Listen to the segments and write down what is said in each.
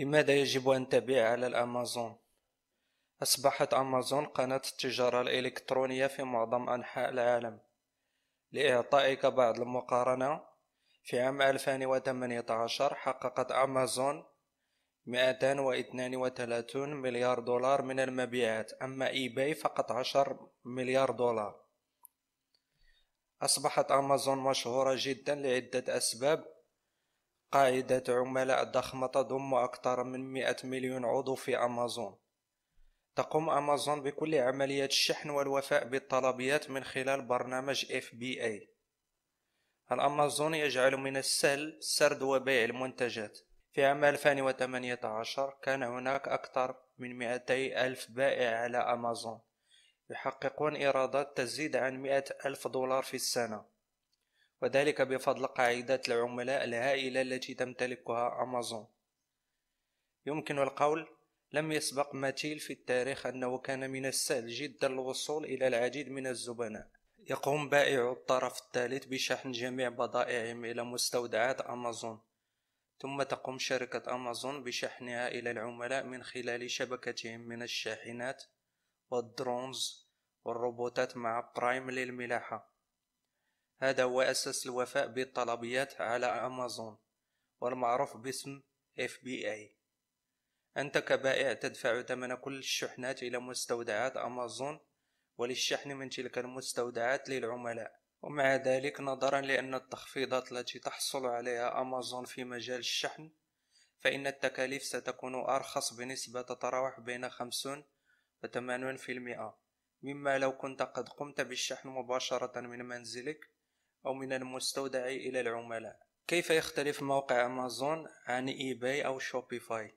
لماذا يجب أن تبيع على الأمازون؟ أصبحت أمازون قناة التجارة الإلكترونية في معظم أنحاء العالم لإعطائك بعض المقارنة في عام 2018 حققت أمازون 232 مليار دولار من المبيعات أما إي باي فقط 10 مليار دولار أصبحت أمازون مشهورة جدا لعدة أسباب قاعدة عملاء ضخمة تضم أكثر من 100 مليون عضو في أمازون تقوم أمازون بكل عمليات الشحن والوفاء بالطلبيات من خلال برنامج FBA الأمازون يجعل من السهل سرد وبيع المنتجات في عام 2018 كان هناك أكثر من 200 ألف بائع على أمازون يحققون إيرادات تزيد عن 100 ألف دولار في السنة وذلك بفضل قاعدة العملاء الهائلة التي تمتلكها أمازون يمكن القول لم يسبق ماتيل في التاريخ أنه كان من السهل جدا الوصول إلى العديد من الزبناء يقوم بائع الطرف الثالث بشحن جميع بضائعهم إلى مستودعات أمازون ثم تقوم شركة أمازون بشحنها إلى العملاء من خلال شبكتهم من الشاحنات والدرونز والروبوتات مع برايم للملاحة هذا هو أساس الوفاء بالطلبيات على أمازون والمعروف باسم FBA أنت كبائع تدفع ثمن كل الشحنات إلى مستودعات أمازون وللشحن من تلك المستودعات للعملاء ومع ذلك نظرا لأن التخفيضات التي تحصل عليها أمازون في مجال الشحن فإن التكاليف ستكون أرخص بنسبة تتراوح بين 50 و 80% مما لو كنت قد قمت بالشحن مباشرة من منزلك أو من المستودع إلى العملاء كيف يختلف موقع أمازون عن إيباي أو شوبيفاي؟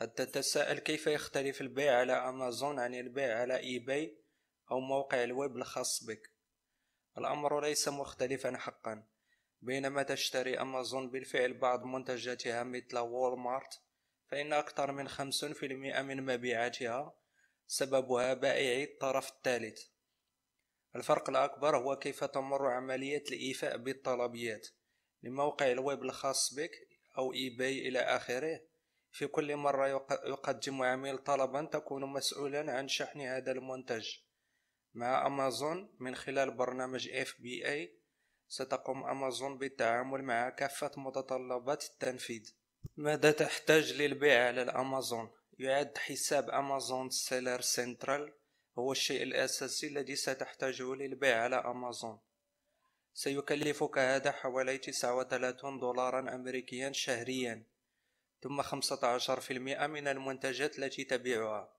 قد تتساءل كيف يختلف البيع على أمازون عن البيع على إيباي أو موقع الويب الخاص بك الأمر ليس مختلفا حقا بينما تشتري أمازون بالفعل بعض منتجاتها مثل مارت فإن أكثر من 50% من مبيعاتها سببها بائعي الطرف الثالث الفرق الأكبر هو كيف تمر عملية الإيفاء بالطلبيات لموقع الويب الخاص بك أو إيباي إلى آخره في كل مرة يقدم عميل طلبا تكون مسؤولا عن شحن هذا المنتج مع أمازون من خلال برنامج FBA ستقوم أمازون بالتعامل مع كافة متطلبات التنفيذ ماذا تحتاج للبيع على الأمازون؟ يعد حساب أمازون سيلر سنترال هو الشيء الأساسي الذي ستحتاجه للبيع على أمازون سيكلفك هذا حوالي 39 دولارا أمريكيا شهريا ثم 15% من المنتجات التي تبيعها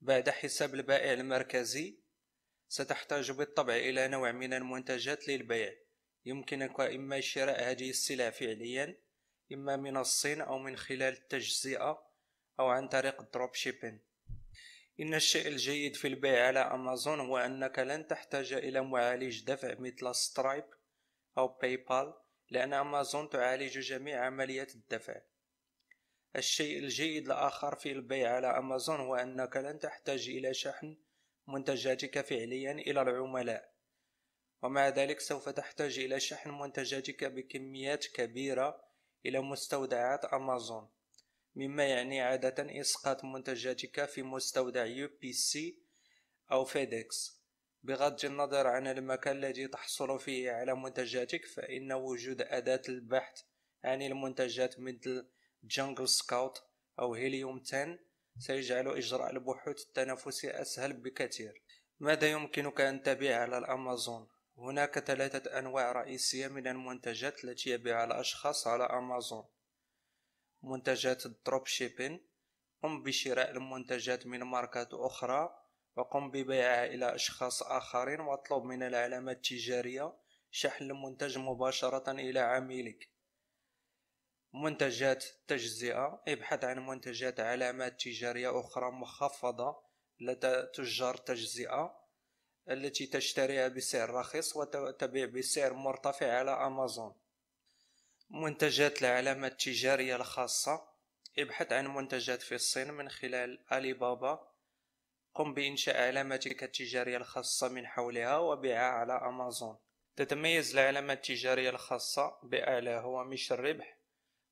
بعد حساب البائع المركزي ستحتاج بالطبع إلى نوع من المنتجات للبيع يمكنك إما شراء هذه السلع فعليا إما من الصين أو من خلال التجزئة أو عن طريق الدروب شيبين إن الشيء الجيد في البيع على أمازون هو أنك لن تحتاج إلى معالج دفع مثل سترايب أو باي بال لأن أمازون تعالج جميع عمليات الدفع الشيء الجيد الآخر في البيع على أمازون هو أنك لن تحتاج إلى شحن منتجاتك فعليا إلى العملاء ومع ذلك سوف تحتاج إلى شحن منتجاتك بكميات كبيرة إلى مستودعات أمازون مما يعني عادة إسقاط منتجاتك في مستودع يو بي سي أو فيدكس بغض النظر عن المكان الذي تحصل فيه على منتجاتك فإن وجود أداة البحث عن المنتجات مثل جونجل سكاوت أو هيليوم 10 سيجعل إجراء البحوث التنافسي أسهل بكثير ماذا يمكنك أن تبيع على الأمازون؟ هناك ثلاثة أنواع رئيسية من المنتجات التي يبيعها الأشخاص على أمازون منتجات الدروب شيبين قم بشراء المنتجات من ماركات أخرى وقم ببيعها إلى أشخاص آخرين واطلب من العلامة التجارية شحن المنتج مباشرة إلى عميلك منتجات تجزئة ابحث عن منتجات علامات تجارية أخرى مخفضة لدى تجار تجزئة التي تشتريها بسعر رخيص وتبيع بسعر مرتفع على أمازون منتجات العلامة التجارية الخاصة ابحث عن منتجات في الصين من خلال ألي بابا قم بإنشاء علامتك التجارية الخاصة من حولها وبيعها على أمازون تتميز العلامة التجارية الخاصة بأعلى هوامش الربح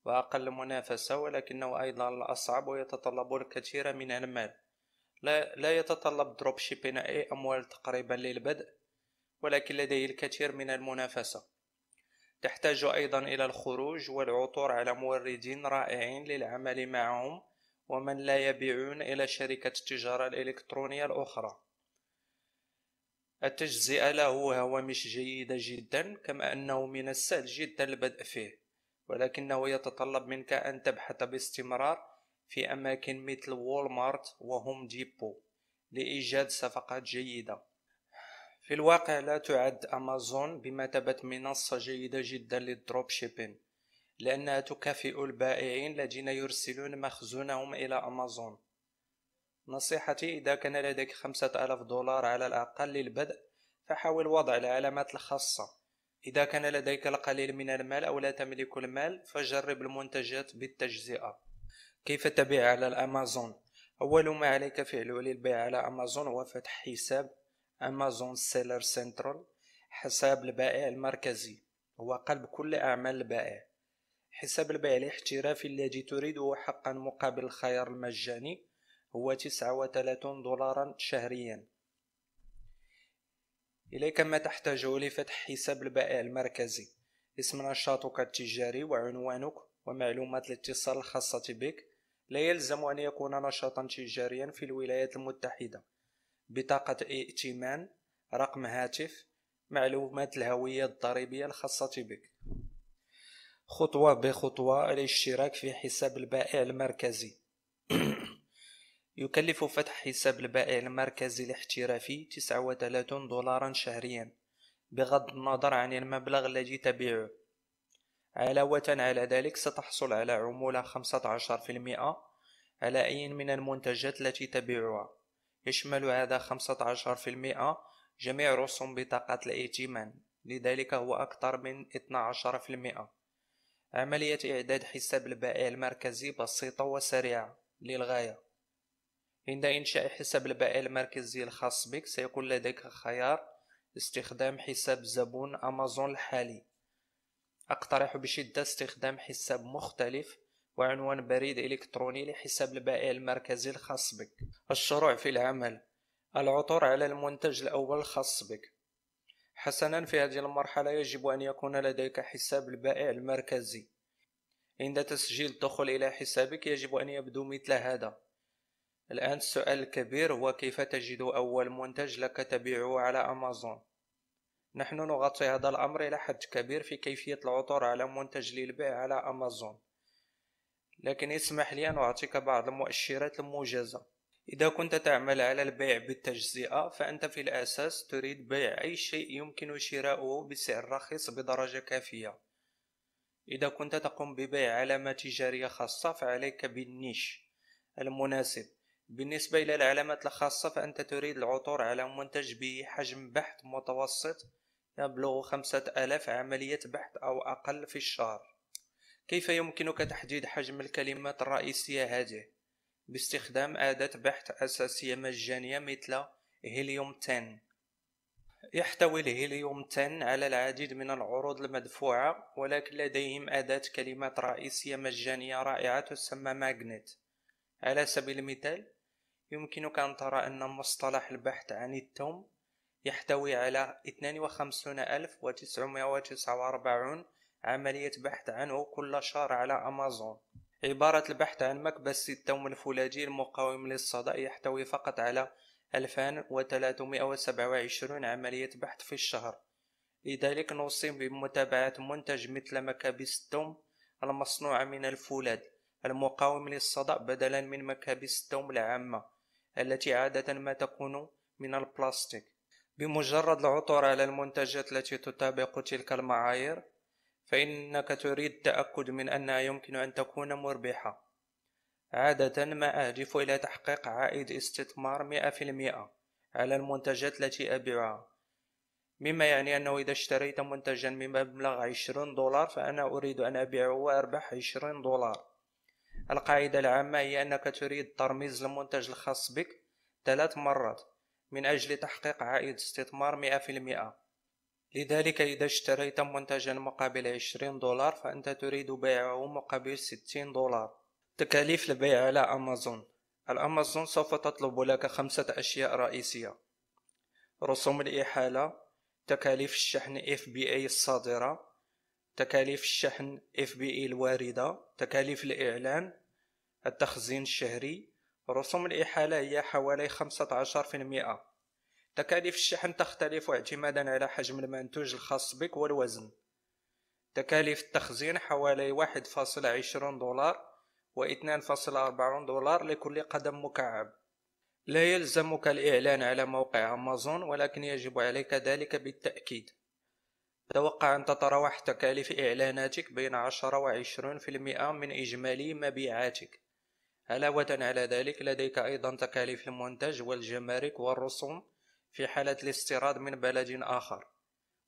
وأقل منافسة ولكنه أيضا الأصعب ويتطلب الكثير من المال لا, لا يتطلب دروب شيبين أي أموال تقريبا للبدء ولكن لديه الكثير من المنافسة تحتاج أيضا إلى الخروج والعثور على موردين رائعين للعمل معهم ومن لا يبيعون إلى شركة التجارة الإلكترونية الأخرى التجزئة له هوامش جيدة جدا كما أنه من السهل جدا البدء فيه ولكنه يتطلب منك أن تبحث باستمرار في أماكن مثل وولمارت وهوم ديبو لإيجاد صفقات جيدة في الواقع لا تعد أمازون بمثابة منصة جيدة جدا للدروب شيبين لأنها تكافئ البائعين الذين يرسلون مخزونهم إلى أمازون نصيحتي إذا كان لديك خمسة ألاف دولار على الأقل للبدء فحاول وضع العلامات الخاصة إذا كان لديك القليل من المال أو لا تملك المال فجرب المنتجات بالتجزئة كيف تبيع على الأمازون؟ أول ما عليك فعله للبيع على أمازون هو فتح حساب أمازون سيلر سنترال حساب البائع المركزي هو قلب كل أعمال البائع حساب البيع الاحترافي الذي تريده حقا مقابل الخيار المجاني هو 39 دولارا شهريا إليك ما تحتاجه لفتح حساب البائع المركزي اسم نشاطك التجاري وعنوانك ومعلومات الاتصال الخاصة بك لا يلزم أن يكون نشاطا تجاريا في الولايات المتحدة بطاقة ائتمان رقم هاتف معلومات الهوية الضريبية الخاصة بك خطوة بخطوة الاشتراك في حساب البائع المركزي يكلف فتح حساب البائع المركزي الاحترافي 39 دولارا شهريا بغض النظر عن المبلغ الذي تبيعه علاوة على ذلك ستحصل على عمولة 15% على أي من المنتجات التي تبيعها يشمل هذا 15% جميع رسوم بطاقات الائتمان لذلك هو أكثر من 12% عملية إعداد حساب البائع المركزي بسيطة وسريعة للغاية عند إنشاء حساب البائع المركزي الخاص بك سيكون لديك خيار استخدام حساب زبون أمازون الحالي أقترح بشدة استخدام حساب مختلف وعنوان بريد إلكتروني لحساب البائع المركزي الخاص بك الشروع في العمل العثور على المنتج الأول الخاص بك حسنا في هذه المرحلة يجب أن يكون لديك حساب البائع المركزي عند تسجيل الدخول إلى حسابك يجب أن يبدو مثل هذا الآن السؤال الكبير هو كيف تجد أول منتج لك تبيعه على أمازون نحن نغطي هذا الأمر إلى حد كبير في كيفية العثور على منتج للبيع على أمازون لكن اسمح لي أن أعطيك بعض المؤشرات الموجزة إذا كنت تعمل على البيع بالتجزئة فأنت في الأساس تريد بيع أي شيء يمكن شراؤه بسعر رخيص بدرجة كافية إذا كنت تقوم ببيع علامة تجارية خاصة فعليك بالنيش المناسب بالنسبة إلى العلامات الخاصة فأنت تريد العثور على منتج به حجم بحث متوسط يبلغ خمسة آلاف عملية بحث أو أقل في الشهر كيف يمكنك تحديد حجم الكلمات الرئيسية هذه باستخدام أداة بحث أساسية مجانية مثل هيليوم 10 يحتوي الهيليوم 10 على العديد من العروض المدفوعة ولكن لديهم أداة كلمات رئيسية مجانية رائعة تسمى ماجنت على سبيل المثال يمكنك أن ترى أن مصطلح البحث عن التوم يحتوي على 52949 عملية بحث عنه كل شهر على أمازون عبارة البحث عن مكبس ستون الفولاجي المقاوم للصدأ يحتوي فقط على 2327 عملية بحث في الشهر لذلك نوصي بمتابعة منتج مثل مكابس التوم المصنوعة من الفولاذ المقاوم للصدأ بدلا من مكابس التوم العامة التي عادة ما تكون من البلاستيك بمجرد العثور على المنتجات التي تطابق تلك المعايير فإنك تريد التأكد من أنها يمكن أن تكون مربحة عادة ما أهدف إلى تحقيق عائد استثمار 100% على المنتجات التي أبيعها مما يعني أنه إذا اشتريت منتجا بمبلغ 20 دولار فأنا أريد أن أبيعه وأربح 20 دولار القاعدة العامة هي أنك تريد ترميز المنتج الخاص بك ثلاث مرات من أجل تحقيق عائد استثمار 100% لذلك إذا اشتريت منتجا مقابل 20 دولار فأنت تريد بيعه مقابل 60 دولار تكاليف البيع على أمازون الأمازون سوف تطلب لك خمسة أشياء رئيسية رسوم الإحالة تكاليف الشحن FBA الصادرة تكاليف الشحن FBA الواردة تكاليف الإعلان التخزين الشهري رسوم الإحالة هي حوالي خمسة عشر في المئة تكاليف الشحن تختلف اعتمادا على حجم المنتوج الخاص بك والوزن تكاليف التخزين حوالي 1.20 دولار و 2.40 دولار لكل قدم مكعب لا يلزمك الإعلان على موقع أمازون ولكن يجب عليك ذلك بالتأكيد توقع أن تتراوح تكاليف إعلاناتك بين 10 و 20% من إجمالي مبيعاتك علاوة على ذلك لديك أيضا تكاليف المنتج والجمارك والرسوم في حالة الاستيراد من بلد آخر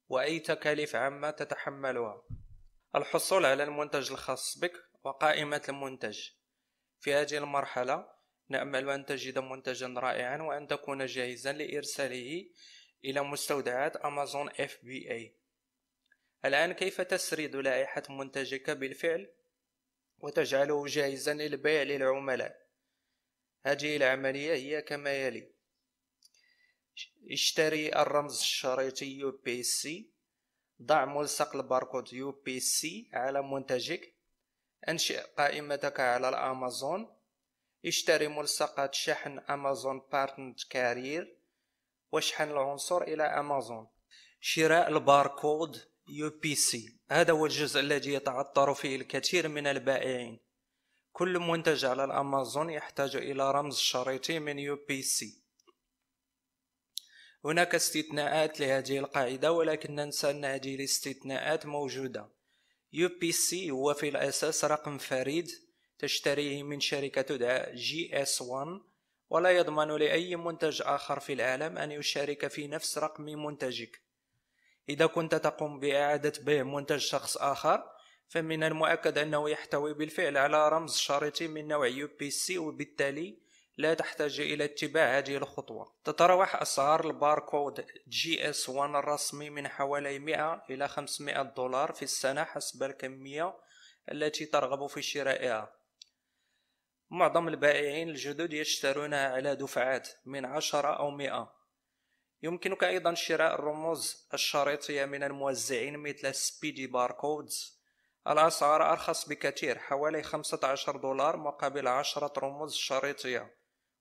وأي تكاليف عامة تتحملها الحصول على المنتج الخاص بك وقائمة المنتج في هذه المرحلة نأمل أن تجد منتجا رائعا وأن تكون جاهزا لإرساله إلى مستودعات أمازون FBA الآن كيف تسرد لائحة منتجك بالفعل وتجعله جاهزا للبيع للعملاء هذه العملية هي كما يلي اشتري الرمز الشريطي يو بي سي ضع ملصق الباركود يو بي سي على منتجك انشئ قائمتك على الامازون اشتري ملصقات شحن امازون بارتنت كارير واشحن العنصر الى امازون شراء الباركود يو بي سي هذا هو الجزء الذي يتعطر فيه الكثير من البائعين كل منتج على الامازون يحتاج الى رمز شريطي من يو بي سي هناك استثناءات لهذه القاعدة ولكن ننسى أن هذه الاستثناءات موجودة UPC هو في الأساس رقم فريد تشتريه من شركة تدعى GS1 ولا يضمن لأي منتج آخر في العالم أن يشارك في نفس رقم منتجك إذا كنت تقوم بإعادة بيع منتج شخص آخر فمن المؤكد أنه يحتوي بالفعل على رمز شريطي من نوع UPC وبالتالي لا تحتاج إلى اتباع هذه الخطوة تتراوح أسعار الباركود جي اس 1 الرسمي من حوالي 100 إلى 500 دولار في السنة حسب الكمية التي ترغب في شرائها معظم البائعين الجدد يشترونها على دفعات من 10 أو 100 يمكنك أيضا شراء الرموز الشريطية من الموزعين مثل سبيدي باركودز الأسعار أرخص بكثير حوالي 15 دولار مقابل 10 رموز شريطية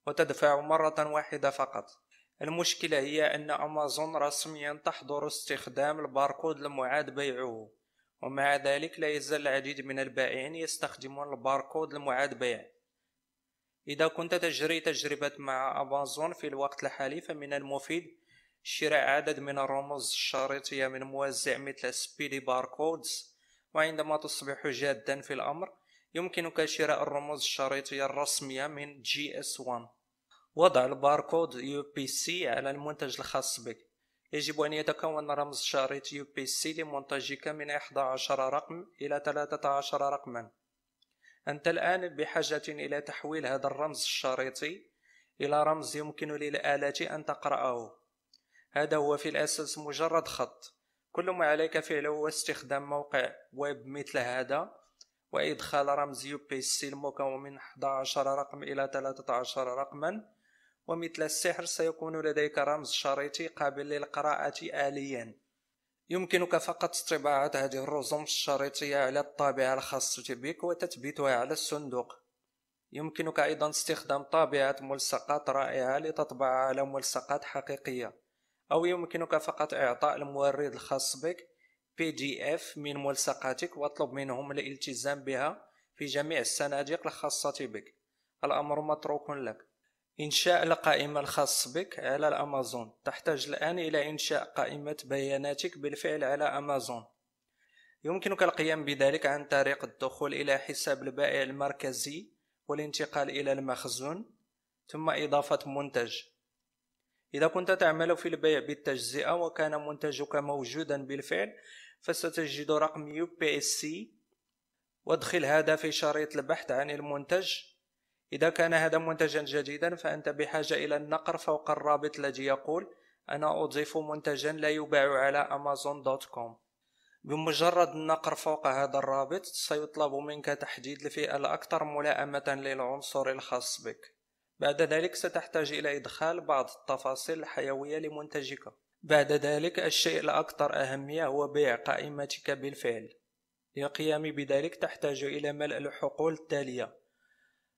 وتدفع مرة واحدة فقط المشكلة هي أن أمازون رسميا تحظر استخدام الباركود المعاد بيعه ومع ذلك لا يزال العديد من البائعين يستخدمون الباركود المعاد بيع إذا كنت تجري تجربة مع أمازون في الوقت الحالي فمن المفيد شراء عدد من الرموز الشريطية من موزع مثل سبيدي باركودز وعندما تصبح جادا في الأمر يمكنك شراء الرموز الشريطية الرسمية من جي اس 1 وضع الباركود UPC على المنتج الخاص بك يجب أن يتكون رمز شريط UPC لمنتجك من 11 رقم إلى 13 رقما أنت الآن بحاجة إلى تحويل هذا الرمز الشريطي إلى رمز يمكن للآلة أن تقرأه هذا هو في الأساس مجرد خط كل ما عليك فعله هو استخدام موقع ويب مثل هذا وإدخال رمز يو بي المكون من 11 رقم إلى 13 رقما ومثل السحر سيكون لديك رمز شريطي قابل للقراءة آليا يمكنك فقط طباعة هذه الرسوم الشريطية على الطابعة الخاصة بك وتثبيتها على الصندوق يمكنك أيضا استخدام طابعة ملصقات رائعة لتطبع على ملصقات حقيقية أو يمكنك فقط إعطاء المورد الخاص بك بي دي اف من ملصقاتك واطلب منهم الالتزام بها في جميع الصناديق الخاصة بك الأمر متروك لك إنشاء القائمة الخاص بك على الأمازون تحتاج الآن إلى إنشاء قائمة بياناتك بالفعل على أمازون يمكنك القيام بذلك عن طريق الدخول إلى حساب البائع المركزي والانتقال إلى المخزون ثم إضافة منتج إذا كنت تعمل في البيع بالتجزئة وكان منتجك موجودا بالفعل فستجد رقم يو بي اس سي وادخل هذا في شريط البحث عن المنتج إذا كان هذا منتجا جديدا فأنت بحاجة إلى النقر فوق الرابط الذي يقول أنا أضيف منتجا لا يباع على أمازون دوت كوم بمجرد النقر فوق هذا الرابط سيطلب منك تحديد الفئة الأكثر ملائمة للعنصر الخاص بك بعد ذلك ستحتاج إلى إدخال بعض التفاصيل الحيوية لمنتجك بعد ذلك الشيء الأكثر أهمية هو بيع قائمتك بالفعل للقيام بذلك تحتاج إلى ملء الحقول التالية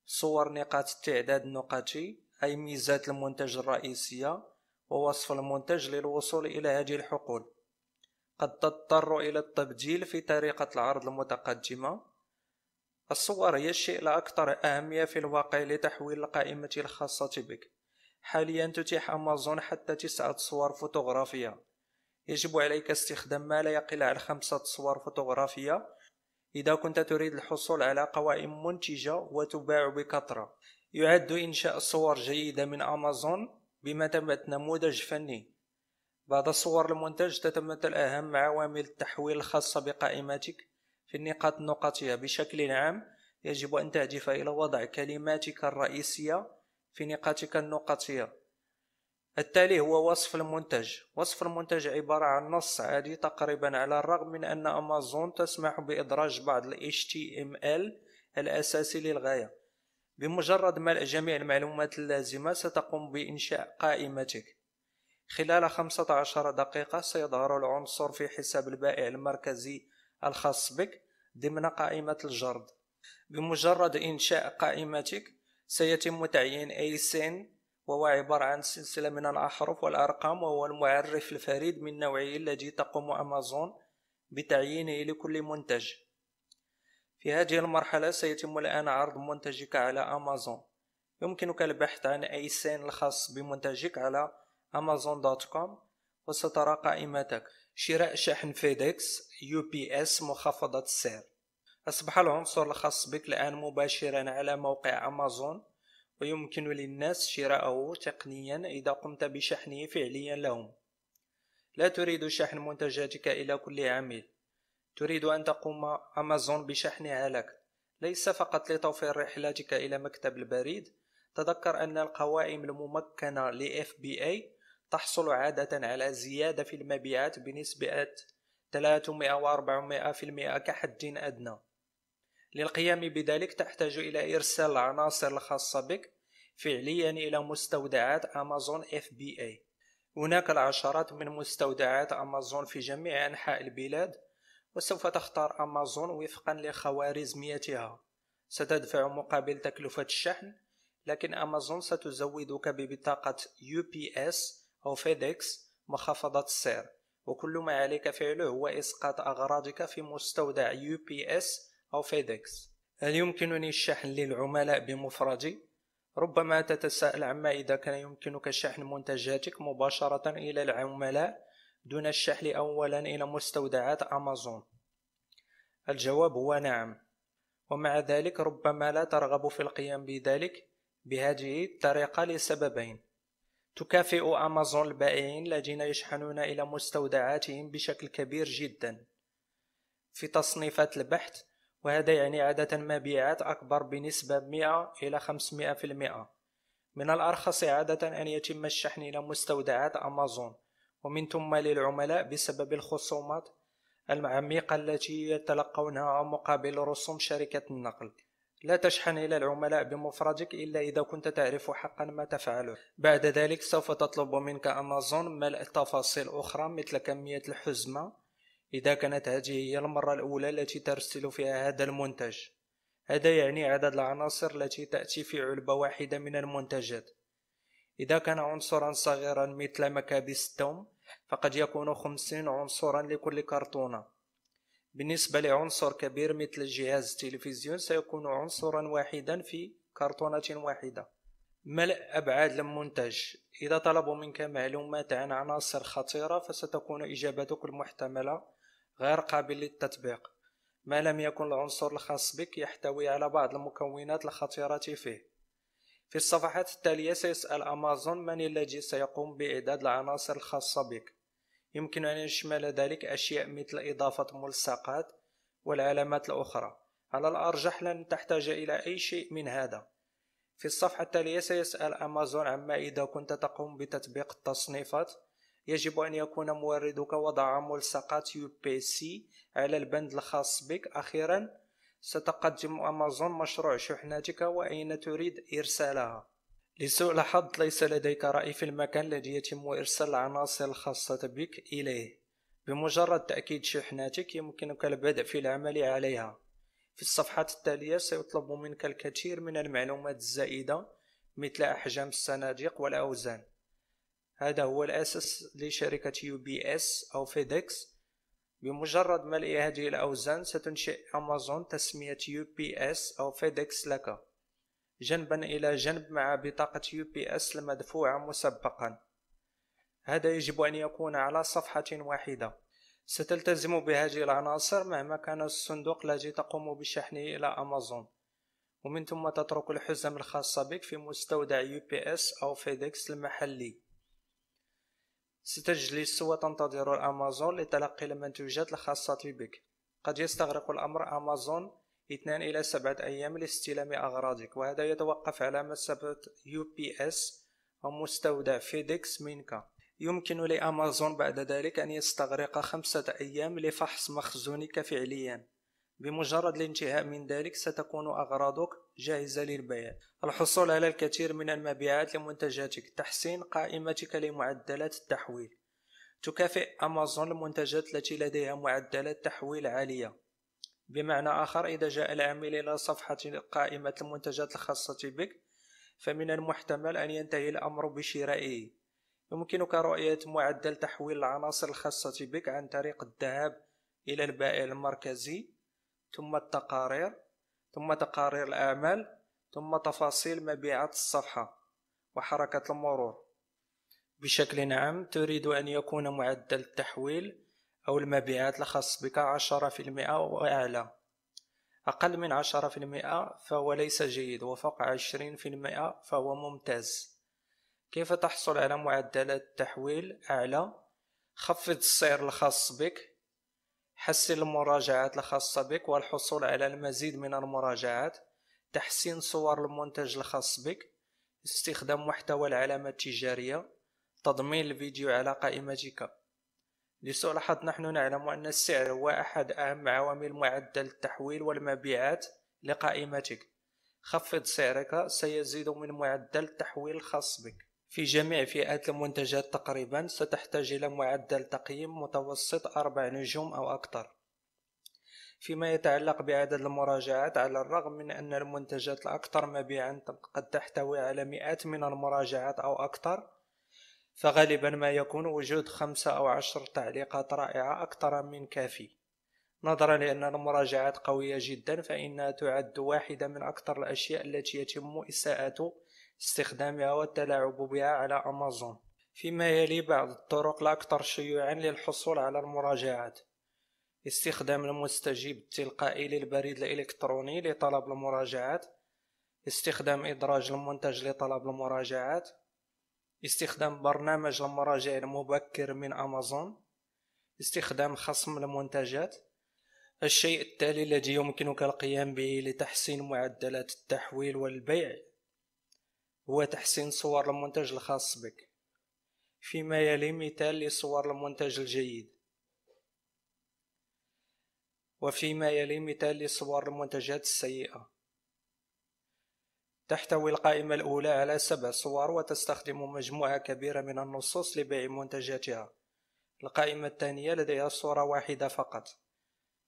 صور نقاط التعداد النقطي أي ميزات المنتج الرئيسية ووصف المنتج للوصول إلى هذه الحقول قد تضطر إلى التبديل في طريقة العرض المتقدمة الصور هي الشيء الأكثر أهمية في الواقع لتحويل القائمة الخاصة بك حاليا تتيح أمازون حتى تسعة صور فوتوغرافية يجب عليك استخدام ما لا يقل عن خمسة صور فوتوغرافية إذا كنت تريد الحصول على قوائم منتجة وتباع بكثرة يعد إنشاء صور جيدة من أمازون بمثابة نموذج فني بعض صور المنتج تتمثل أهم عوامل التحويل الخاصة بقائمتك في النقاط النقطية بشكل عام يجب أن تهدف إلى وضع كلماتك الرئيسية في نقاطك النقطية التالي هو وصف المنتج وصف المنتج عبارة عن نص عادي تقريبا على الرغم من أن أمازون تسمح بإدراج بعض ال HTML الأساسي للغاية بمجرد ملء جميع المعلومات اللازمة ستقوم بإنشاء قائمتك خلال 15 دقيقة سيظهر العنصر في حساب البائع المركزي الخاص بك ضمن قائمة الجرد بمجرد إنشاء قائمتك سيتم تعيين أي سن وهو عبارة عن سلسلة من الأحرف والأرقام وهو المعرف الفريد من نوعه الذي تقوم أمازون بتعيينه لكل منتج في هذه المرحلة سيتم الآن عرض منتجك على أمازون يمكنك البحث عن أي سين الخاص بمنتجك على أمازون دوت كوم وسترى قائمتك شراء شحن فيدكس يو بي اس مخفضة السعر أصبح العنصر الخاص بك الآن مباشرا على موقع أمازون ويمكن للناس شراءه تقنيا إذا قمت بشحنه فعليا لهم لا تريد شحن منتجاتك إلى كل عميل تريد أن تقوم أمازون بشحنها لك ليس فقط لتوفير رحلاتك إلى مكتب البريد تذكر أن القوائم الممكنة لـ FBA تحصل عادة على زيادة في المبيعات بنسبة 300-400% كحد أدنى للقيام بذلك تحتاج إلى إرسال العناصر الخاصة بك فعليا إلى مستودعات أمازون اف بي اي هناك العشرات من مستودعات أمازون في جميع أنحاء البلاد وسوف تختار أمازون وفقا لخوارزميتها ستدفع مقابل تكلفة الشحن لكن أمازون ستزودك ببطاقة يو بي اس أو فيدكس مخفضة السعر وكل ما عليك فعله هو إسقاط أغراضك في مستودع يو بي اس أو فيدكس هل يمكنني الشحن للعملاء بمفردي؟ ربما تتساءل عما إذا كان يمكنك شحن منتجاتك مباشرة إلى العملاء دون الشحن أولا إلى مستودعات أمازون الجواب هو نعم ومع ذلك ربما لا ترغب في القيام بذلك بهذه الطريقة لسببين تكافئ أمازون البائعين الذين يشحنون إلى مستودعاتهم بشكل كبير جدا في تصنيفات البحث وهذا يعني عادة مبيعات أكبر بنسبة 100 إلى 500% من الأرخص عادة أن يتم الشحن إلى مستودعات أمازون ومن ثم للعملاء بسبب الخصومات العميقة التي يتلقونها مقابل رسوم شركة النقل لا تشحن إلى العملاء بمفردك إلا إذا كنت تعرف حقا ما تفعله بعد ذلك سوف تطلب منك أمازون ملء تفاصيل أخرى مثل كمية الحزمة إذا كانت هذه هي المرة الأولى التي ترسل فيها هذا المنتج هذا يعني عدد العناصر التي تأتي في علبة واحدة من المنتجات إذا كان عنصرا صغيرا مثل مكابس الثوم فقد يكون خمسين عنصرا لكل كرتونة بالنسبة لعنصر كبير مثل جهاز التلفزيون سيكون عنصرا واحدا في كرتونة واحدة ملء أبعاد المنتج إذا طلبوا منك معلومات عن عناصر خطيرة فستكون إجابتك المحتملة غير قابل للتطبيق ما لم يكن العنصر الخاص بك يحتوي على بعض المكونات الخطيرة فيه في الصفحات التالية سيسأل أمازون من الذي سيقوم بإعداد العناصر الخاصة بك يمكن أن يشمل ذلك أشياء مثل إضافة ملصقات والعلامات الأخرى على الأرجح لن تحتاج إلى أي شيء من هذا في الصفحة التالية سيسأل أمازون عما إذا كنت تقوم بتطبيق التصنيفات يجب أن يكون موردك وضع ملصقات يو بي سي على البند الخاص بك أخيرا ستقدم أمازون مشروع شحنتك وأين تريد إرسالها لسوء الحظ ليس لديك رأي في المكان الذي يتم إرسال العناصر الخاصة بك إليه بمجرد تأكيد شحناتك يمكنك البدء في العمل عليها في الصفحات التالية سيطلب منك الكثير من المعلومات الزائدة مثل أحجام الصناديق والأوزان هذا هو الأساس لشركة يو بي اس أو فيدكس بمجرد ملء هذه الأوزان ستنشئ أمازون تسمية يو بي اس أو فيدكس لك جنبا إلى جنب مع بطاقة يو بي اس المدفوعة مسبقا هذا يجب أن يكون على صفحة واحدة ستلتزم بهذه العناصر مهما كان الصندوق الذي تقوم بشحنه إلى أمازون ومن ثم تترك الحزم الخاصة بك في مستودع يو بي اس أو فيدكس المحلي ستجلس وتنتظر أمازون لتلقي المنتوجات الخاصة بك قد يستغرق الأمر أمازون اثنان إلى سبعة أيام لاستلام أغراضك وهذا يتوقف على مسافة يو بي اس ومستودع فيديكس منك يمكن لأمازون بعد ذلك أن يستغرق خمسة أيام لفحص مخزونك فعليا بمجرد الانتهاء من ذلك ستكون أغراضك جاهزة للبيع الحصول على الكثير من المبيعات لمنتجاتك تحسين قائمتك لمعدلات التحويل تكافئ أمازون المنتجات التي لديها معدلات تحويل عالية بمعنى آخر إذا جاء العميل إلى صفحة قائمة المنتجات الخاصة بك فمن المحتمل أن ينتهي الأمر بشرائه يمكنك رؤية معدل تحويل العناصر الخاصة بك عن طريق الذهاب إلى البائع المركزي ثم التقارير ثم تقارير الأعمال ثم تفاصيل مبيعات الصفحة وحركة المرور بشكل عام تريد أن يكون معدل التحويل أو المبيعات الخاص بك عشرة في المئة وأعلى أقل من عشرة في المئة فهو ليس جيد وفوق عشرين في المئة فهو ممتاز كيف تحصل على معدلات تحويل أعلى خفض السعر الخاص بك حسن المراجعات الخاصة بك والحصول على المزيد من المراجعات تحسين صور المنتج الخاص بك استخدام محتوى العلامة التجارية تضمين الفيديو على قائمتك الحظ نحن نعلم أن السعر هو أحد أهم عوامل معدل التحويل والمبيعات لقائمتك خفض سعرك سيزيد من معدل التحويل الخاص بك في جميع فئات المنتجات تقريبا ستحتاج إلى معدل تقييم متوسط أربع نجوم أو أكثر فيما يتعلق بعدد المراجعات على الرغم من أن المنتجات الأكثر مبيعا قد تحتوي على مئات من المراجعات أو أكثر فغالبا ما يكون وجود خمسة أو عشر تعليقات رائعة أكثر من كافي نظرا لأن المراجعات قوية جدا فإنها تعد واحدة من أكثر الأشياء التي يتم إساءة استخدامها والتلاعب بها على أمازون فيما يلي بعض الطرق الأكثر شيوعا للحصول على المراجعات استخدام المستجيب التلقائي للبريد الإلكتروني لطلب المراجعات استخدام إدراج المنتج لطلب المراجعات استخدام برنامج المراجع المبكر من أمازون استخدام خصم المنتجات الشيء التالي الذي يمكنك القيام به لتحسين معدلات التحويل والبيع هو تحسين صور المنتج الخاص بك فيما يلي مثال لصور المنتج الجيد وفيما يلي مثال لصور المنتجات السيئة تحتوي القائمة الأولى على سبع صور وتستخدم مجموعة كبيرة من النصوص لبيع منتجاتها القائمة الثانية لديها صورة واحدة فقط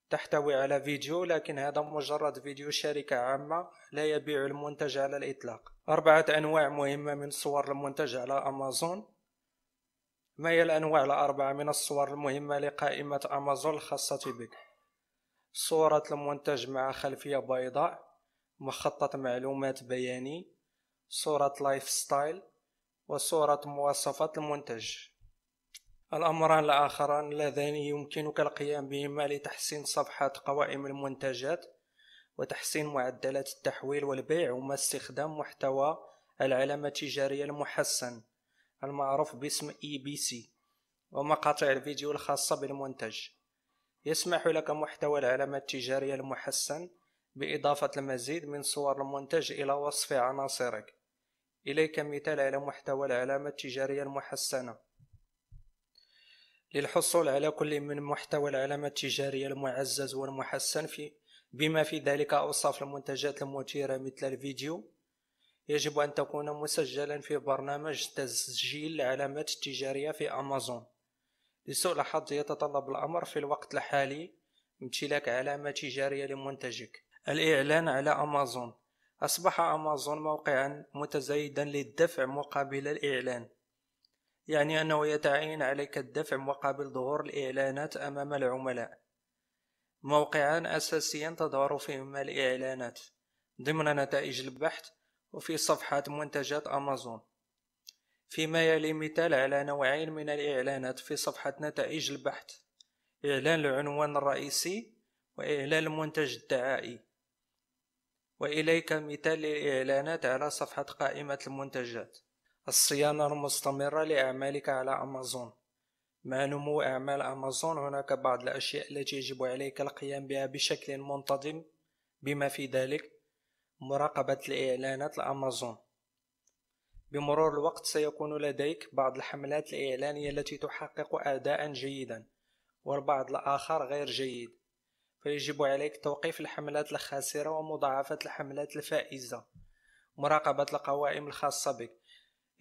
تحتوي على فيديو لكن هذا مجرد فيديو شركة عامة لا يبيع المنتج على الإطلاق أربعة أنواع مهمة من الصور المنتجة على أمازون ما هي الأنواع الأربعة من الصور المهمة لقائمة أمازون الخاصة بك صورة المنتج مع خلفية بيضاء مخطط معلومات بياني صورة لايف ستايل وصورة مواصفات المنتج الأمران الآخران اللذان يمكنك القيام بهما لتحسين صفحة قوائم المنتجات وتحسين معدلات التحويل والبيع وما استخدام محتوى العلامة التجارية المحسن المعروف باسم اي بي سي ومقاطع الفيديو الخاصة بالمنتج يسمح لك محتوى العلامة التجارية المحسن بإضافة المزيد من صور المنتج إلى وصف عناصرك إليك مثال على محتوى العلامة التجارية المحسنة للحصول على كل من محتوى العلامة التجارية المعزز والمحسن في بما في ذلك أوصاف المنتجات المثيرة مثل الفيديو يجب أن تكون مسجلا في برنامج تسجيل العلامات التجارية في أمازون لسوء الحظ يتطلب الأمر في الوقت الحالي امتلاك علامة تجارية لمنتجك الإعلان على أمازون أصبح أمازون موقعا متزايدا للدفع مقابل الإعلان يعني أنه يتعين عليك الدفع مقابل ظهور الإعلانات أمام العملاء موقعان أساسيان تظهر فيهما الإعلانات ضمن نتائج البحث وفي صفحات منتجات أمازون فيما يلي مثال على نوعين من الإعلانات في صفحة نتائج البحث إعلان العنوان الرئيسي وإعلان المنتج الدعائي وإليك مثال للإعلانات على صفحة قائمة المنتجات الصيانة المستمرة لأعمالك على أمازون مع نمو أعمال أمازون هناك بعض الأشياء التي يجب عليك القيام بها بشكل منتظم بما في ذلك مراقبة الإعلانات الأمازون بمرور الوقت سيكون لديك بعض الحملات الإعلانية التي تحقق أداء جيدا والبعض الآخر غير جيد فيجب عليك توقيف الحملات الخاسرة ومضاعفة الحملات الفائزة مراقبة القوائم الخاصة بك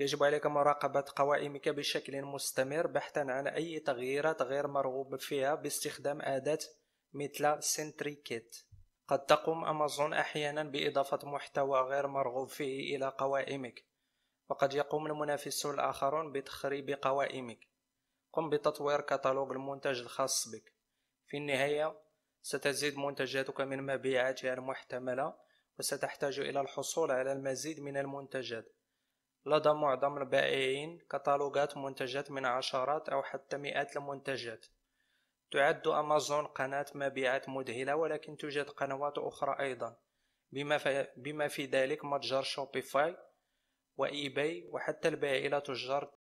يجب عليك مراقبة قوائمك بشكل مستمر بحثا عن أي تغييرات غير مرغوب فيها باستخدام أداة مثل سنتريكيت قد تقوم أمازون أحيانا بإضافة محتوى غير مرغوب فيه إلى قوائمك وقد يقوم المنافسون الآخرون بتخريب قوائمك قم بتطوير كتالوج المنتج الخاص بك في النهاية ستزيد منتجاتك من مبيعاتها المحتملة وستحتاج إلى الحصول على المزيد من المنتجات لدى معظم البائعين كتالوجات منتجات من عشرات أو حتى مئات المنتجات تعد أمازون قناة مبيعات مذهلة ولكن توجد قنوات أخرى أيضا بما في, بما في ذلك متجر شوبيفاي وإيباي وحتى البائع إلى تجار